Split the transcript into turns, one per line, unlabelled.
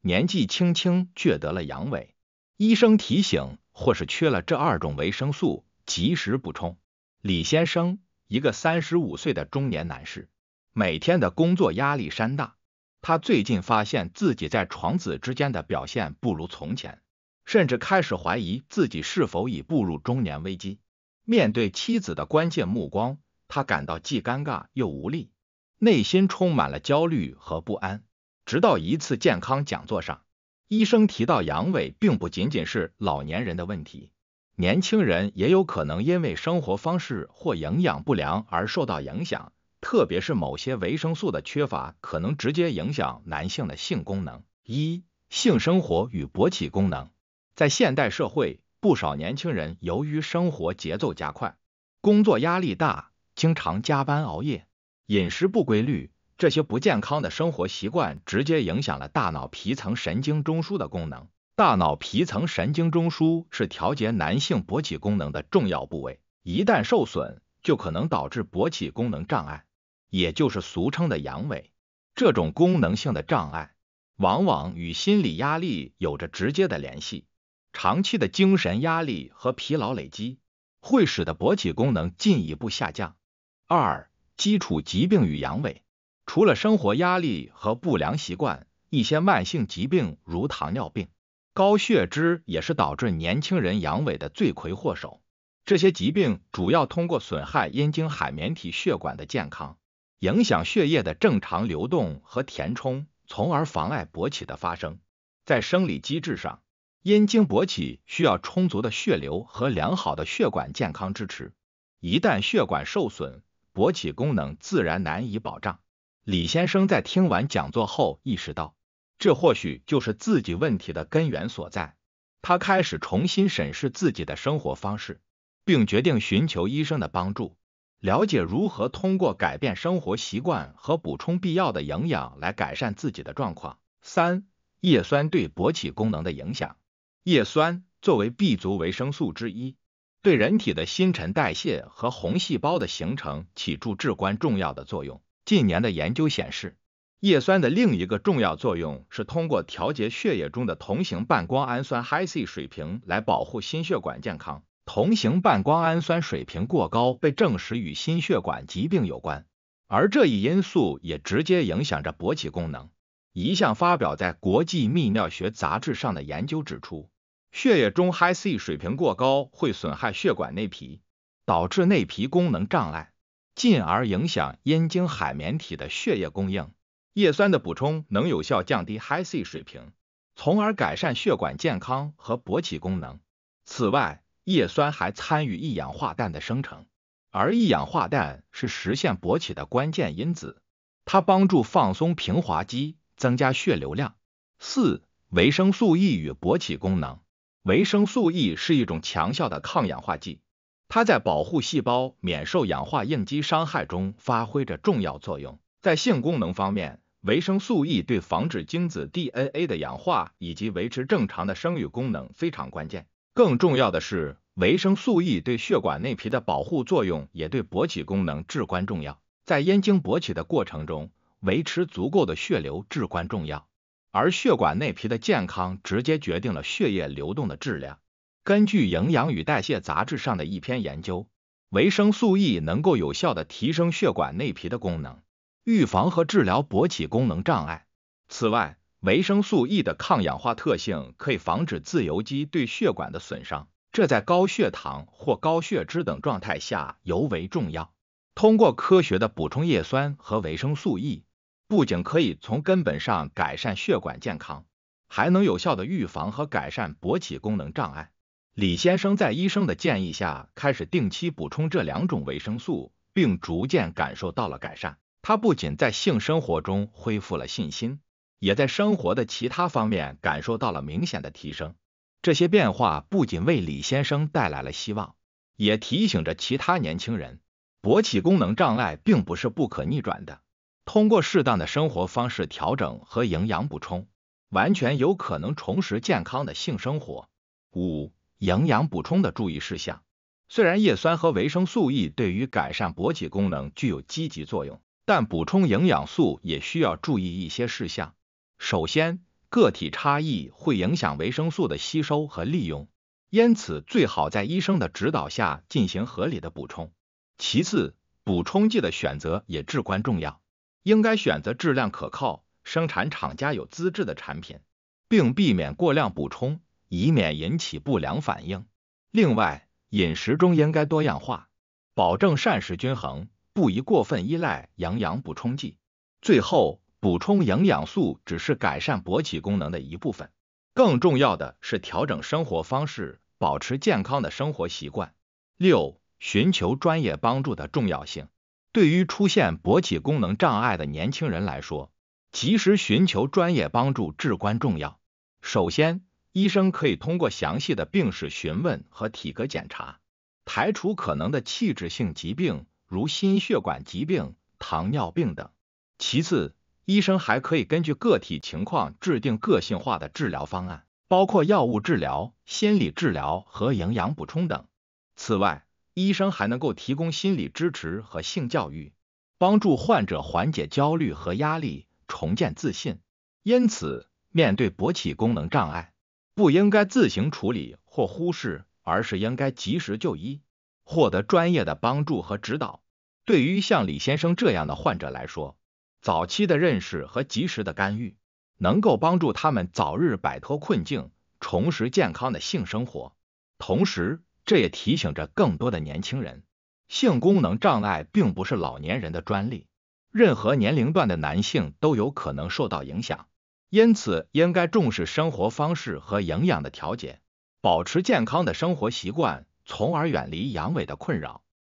年纪轻轻却得了阳痿，医生提醒，或是缺了这二种维生素，及时补充。李先生，一个三十五岁的中年男士，每天的工作压力山大。他最近发现自己在床子之间的表现不如从前，甚至开始怀疑自己是否已步入中年危机。面对妻子的关键目光，他感到既尴尬又无力，内心充满了焦虑和不安。直到一次健康讲座上，医生提到阳痿并不仅仅是老年人的问题，年轻人也有可能因为生活方式或营养不良而受到影响，特别是某些维生素的缺乏可能直接影响男性的性功能。一、性生活与勃起功能。在现代社会，不少年轻人由于生活节奏加快，工作压力大，经常加班熬夜，饮食不规律。这些不健康的生活习惯直接影响了大脑皮层神经中枢的功能。大脑皮层神经中枢是调节男性勃起功能的重要部位，一旦受损，就可能导致勃起功能障碍，也就是俗称的阳痿。这种功能性的障碍往往与心理压力有着直接的联系。长期的精神压力和疲劳累积，会使得勃起功能进一步下降。二、基础疾病与阳痿。除了生活压力和不良习惯，一些慢性疾病如糖尿病、高血脂也是导致年轻人阳痿的罪魁祸首。这些疾病主要通过损害阴茎海绵体血管的健康，影响血液的正常流动和填充，从而妨碍勃起的发生。在生理机制上，阴茎勃起需要充足的血流和良好的血管健康支持，一旦血管受损，勃起功能自然难以保障。李先生在听完讲座后意识到，这或许就是自己问题的根源所在。他开始重新审视自己的生活方式，并决定寻求医生的帮助，了解如何通过改变生活习惯和补充必要的营养来改善自己的状况。三、叶酸对勃起功能的影响。叶酸作为 B 族维生素之一，对人体的新陈代谢和红细胞的形成起着至关重要的作用。近年的研究显示，叶酸的另一个重要作用是通过调节血液中的同型半胱氨酸 （Hcy） 水平来保护心血管健康。同型半胱氨酸水平过高被证实与心血管疾病有关，而这一因素也直接影响着勃起功能。一项发表在国际泌尿学杂志上的研究指出，血液中 Hcy 水平过高会损害血管内皮，导致内皮功能障碍。进而影响阴茎海绵体的血液供应。叶酸的补充能有效降低 h i c 水平，从而改善血管健康和勃起功能。此外，叶酸还参与一氧化氮的生成，而一氧化氮是实现勃起的关键因子，它帮助放松平滑肌，增加血流量。四、维生素 E 与勃起功能。维生素 E 是一种强效的抗氧化剂。它在保护细胞免受氧化应激伤害中发挥着重要作用。在性功能方面，维生素 E 对防止精子 DNA 的氧化以及维持正常的生育功能非常关键。更重要的是，维生素 E 对血管内皮的保护作用也对勃起功能至关重要。在阴茎勃起的过程中，维持足够的血流至关重要，而血管内皮的健康直接决定了血液流动的质量。根据《营养与代谢》杂志上的一篇研究，维生素 E 能够有效的提升血管内皮的功能，预防和治疗勃起功能障碍。此外，维生素 E 的抗氧化特性可以防止自由基对血管的损伤，这在高血糖或高血脂等状态下尤为重要。通过科学的补充叶酸和维生素 E，不仅可以从根本上改善血管健康，还能有效的预防和改善勃起功能障碍。李先生在医生的建议下，开始定期补充这两种维生素，并逐渐感受到了改善。他不仅在性生活中恢复了信心，也在生活的其他方面感受到了明显的提升。这些变化不仅为李先生带来了希望，也提醒着其他年轻人，勃起功能障碍并不是不可逆转的，通过适当的生活方式调整和营养补充，完全有可能重拾健康的性生活。五。营养补充的注意事项：虽然叶酸和维生素 E 对于改善勃起功能具有积极作用，但补充营养素也需要注意一些事项。首先，个体差异会影响维生素的吸收和利用，因此最好在医生的指导下进行合理的补充。其次，补充剂的选择也至关重要，应该选择质量可靠、生产厂家有资质的产品，并避免过量补充。以免引起不良反应。另外，饮食中应该多样化，保证膳食均衡，不宜过分依赖营养补充剂。最后，补充营养素只是改善勃起功能的一部分，更重要的是调整生活方式，保持健康的生活习惯。六、寻求专业帮助的重要性。对于出现勃起功能障碍的年轻人来说，及时寻求专业帮助至关重要。首先，医生可以通过详细的病史询问和体格检查，排除可能的器质性疾病，如心血管疾病、糖尿病等。其次，医生还可以根据个体情况制定个性化的治疗方案，包括药物治疗、心理治疗和营养补充等。此外，医生还能够提供心理支持和性教育，帮助患者缓解焦虑和压力，重建自信。因此，面对勃起功能障碍，不应该自行处理或忽视，而是应该及时就医，获得专业的帮助和指导。对于像李先生这样的患者来说，早期的认识和及时的干预，能够帮助他们早日摆脱困境，重拾健康的性生活。同时，这也提醒着更多的年轻人，性功能障碍并不是老年人的专利，任何年龄段的男性都有可能受到影响。因此，应该重视生活方式和营养的调节，保持健康的生活习惯，从而远离阳痿的困扰。